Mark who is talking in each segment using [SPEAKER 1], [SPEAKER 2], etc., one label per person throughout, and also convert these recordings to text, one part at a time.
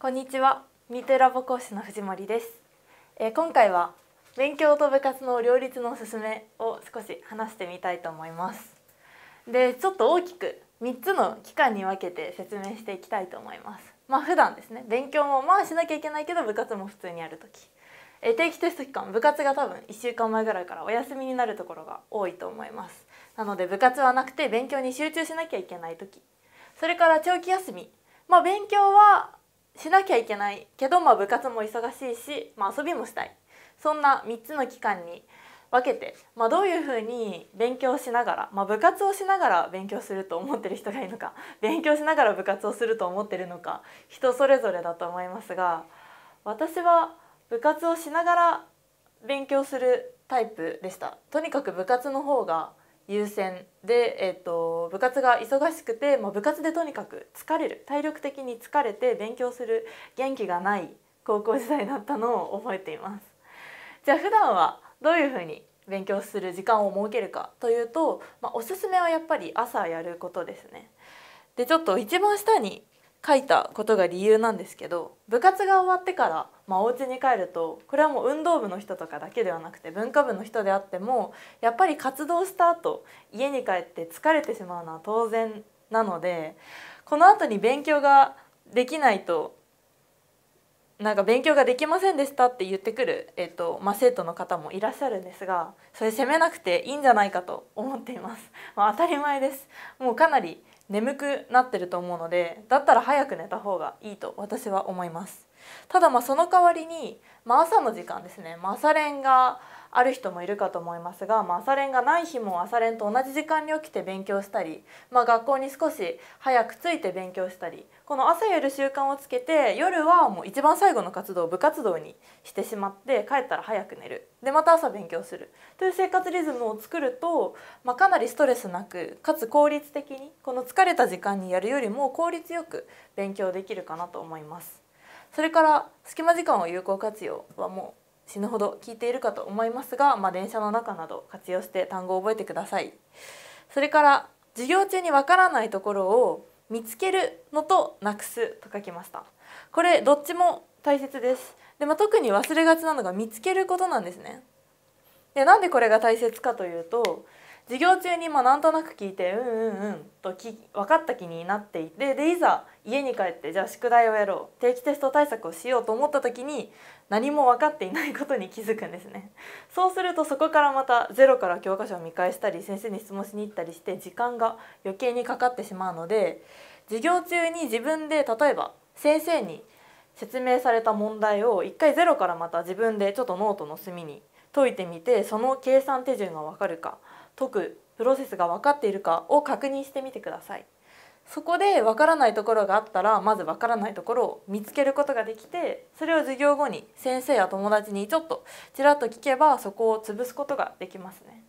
[SPEAKER 1] こんにちはミートラボ講師の藤森です、えー、今回は勉強と部活の両立のおすすめを少し話してみたいと思いますでちょっと大きく3つの期間に分けて説明していきたいと思いますまあ普段ですね勉強もまあしなきゃいけないけど部活も普通にやるとき、え定期テスト期間部活が多分1週間前ぐらいからお休みになるところが多いと思いますなので部活はなくて勉強に集中しなきゃいけない時それから長期休みまあ勉強はしなきゃいけないけど、まあ、部活も忙しいし、まあ、遊びもしたいそんな3つの期間に分けて、まあ、どういうふうに勉強しながら、まあ、部活をしながら勉強すると思ってる人がいるのか 勉強しながら部活をすると思ってるのか人それぞれだと思いますが私は部活をしながら勉強するタイプでしたとにかく部活の方が優先で、えーと、部活が忙しくてもう部活でとにかく疲れる体力的に疲れて勉強する元気がない高校時代だったのを覚えていますじゃあ普段はどういうふうに勉強する時間を設けるかというと、まあ、おすすめはやっぱり朝やることですねでちょっと一番下に書いたことが理由なんですけど部活が終わってからまあ、お家に帰るとこれはもう運動部の人とかだけではなくて文化部の人であってもやっぱり活動した後家に帰って疲れてしまうのは当然なのでこの後に勉強ができないとなんか勉強ができませんでしたって言ってくる、えっとまあ、生徒の方もいらっしゃるんですがそれ責めなくていいんじゃないかと思っています、まあ、当たり前ですもうかなり眠くなってると思うのでだったら早く寝た方がいいと私は思いますただまあその代わりに、まあ、朝の時間ですね、まあ、朝練がある人もいるかと思いますが、まあ、朝練がない日も朝練と同じ時間に起きて勉強したり、まあ、学校に少し早く着いて勉強したりこの朝やる習慣をつけて夜はもう一番最後の活動を部活動にしてしまって帰ったら早く寝るでまた朝勉強するという生活リズムを作ると、まあ、かなりストレスなくかつ効率的にこの疲れた時間にやるよりも効率よく勉強できるかなと思います。それから隙間時間を有効活用はもう死ぬほど聞いているかと思いますが、まあ、電車の中など活用して単語を覚えてください。それから授業中にわからないところを見つけるのとなくすと書きました。これどっちも大切です。で、まあ、特に忘れがちなのが見つけることなんですね。で、なんでこれが大切かというと、授業中にまあなんとなく聞いてうんうんうんとき分かった気になっていてでいざ家に帰ってじゃあ宿題をやろう定期テスト対策をしようと思った時に何も分かっていないことに気づくんですねそうするとそこからまたゼロから教科書を見返したり先生に質問しに行ったりして時間が余計にかかってしまうので授業中に自分で例えば先生に説明された問題を一回ゼロからまた自分でちょっとノートの隅に解いてみてその計算手順が分かるか解くプロセスが分かっているかを確認してみてください。そこでわからないところがあったらまずわからないところを見つけることができてそれを授業後に先生や友達にちょっとちらっと聞けばそこを潰すことができますね。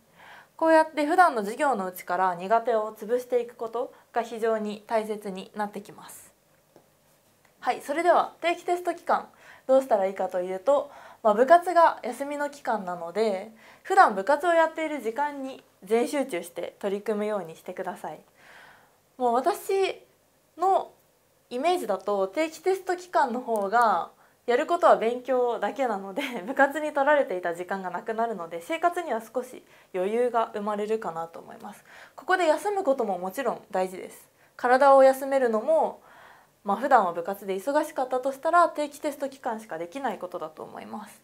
[SPEAKER 1] こうやって普段の授業のうちから苦手を潰していくことが非常に大切になってきます。はい、それでは定期テスト期間どうしたらいいかというと、まあ、部活が休みの期間なので普段部活をやっている時間に全集中して取り組むようにしてください。もう私のイメージだと定期テスト期間の方がやることは勉強だけなので 部活に取られていた時間がなくなるので生活には少し余裕が生まれるかなと思いますここで休むことももちろん大事です体を休めるのもまあ普段は部活で忙しかったとしたら定期テスト期間しかできないことだと思います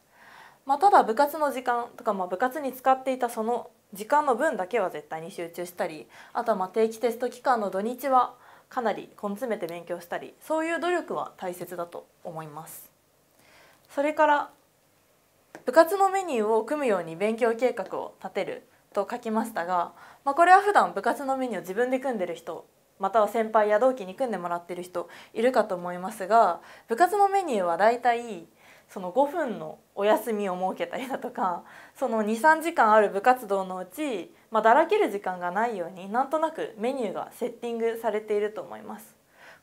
[SPEAKER 1] まあ、ただ部活の時間とかまあ部活に使っていたその時間の分だけは絶対に集中したりあとはまあ定期テスト期間の土日はかなり根詰めて勉強したりそういう努力は大切だと思いますそれから部活のメニューを組むように勉強計画を立てると書きましたが、まあ、これは普段部活のメニューを自分で組んでる人または先輩や同期に組んでもらってる人いるかと思いますが部活のメニューはだいたいその5分のお休みを設けたりだとかその23時間ある部活動のうち、まあ、だらける時間がないようになんとなくメニューがセッティングされていると思います。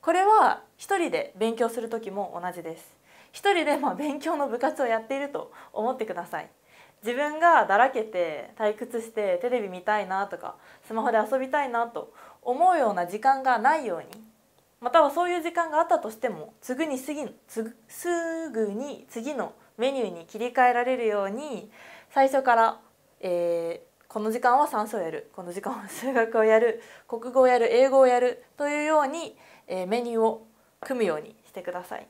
[SPEAKER 1] これは一人で勉強する時も同じです。一人でまあ勉強の部活をやっていると思ってください。自分がだらけて退屈してテレビ見たいなとかスマホで遊びたいなと思うような時間がないようにまたはそういう時間があったとしても次に次のすぐに次のメニューに切り替えられるように最初から、えー、この時間は算数をやるこの時間は数学をやる国語をやる英語をやるというように、えー、メニューを組むようにしてください。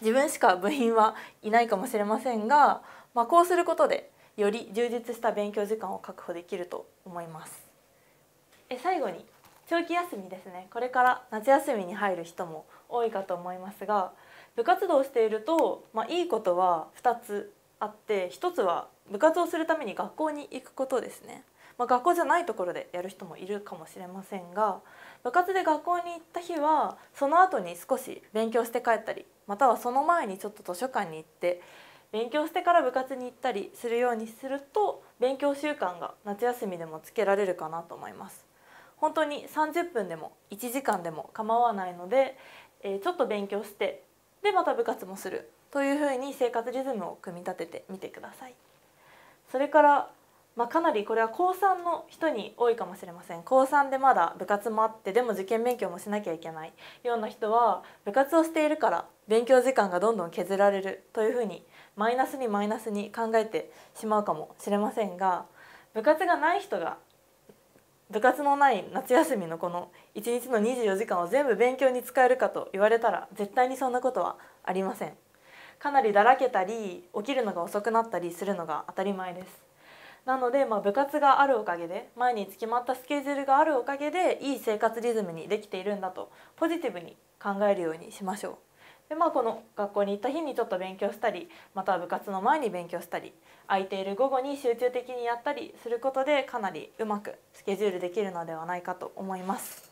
[SPEAKER 1] 自分しか部員はいないかもしれませんが、まあ、こうすることでより充実した勉強時間を確保できると思います。え最後に長期休みですねこれから夏休みに入る人も多いかと思いますが部活動をしていると、まあ、いいことは2つあって1つは部活をするために学校に行くことですね。まあ、学校じゃないところでやる人もいるかもしれませんが部活で学校に行った日はその後に少し勉強して帰ったりまたはその前にちょっと図書館に行って勉強してから部活に行ったりするようにすると勉強習慣が夏休みでもつけられるかなと思います。本当に30分でも1時間でも構わないので、えー、ちょっと勉強してでまた部活もするというふうに生活リズムを組み立ててみてください。それから、まあ、かなりこれは高3の人に多いかもしれません高3でまだ部活もあってでも受験勉強もしなきゃいけないような人は部活をしているから勉強時間がどんどん削られるというふうにマイナスにマイナスに考えてしまうかもしれませんが部活がない人が部活のない夏休みのこの1日の24時間を全部勉強に使えるかと言われたら絶対にそんなことはありませんかなりだらけたり起きるのが遅くなったりするのが当たり前ですなので、まあ、部活があるおかげで毎日決まったスケジュールがあるおかげでいい生活リズムにできているんだとポジティブに考えるようにしましょうでまあこの学校に行った日にちょっと勉強したりまたは部活の前に勉強したり空いている午後に集中的にやったりすることでかなりうまくスケジュールできるのではないかと思います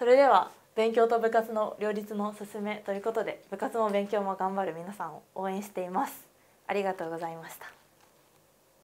[SPEAKER 1] それでは勉強と部活の両立のおめということで部活も勉強も頑張る皆さんを応援していますありがとうございました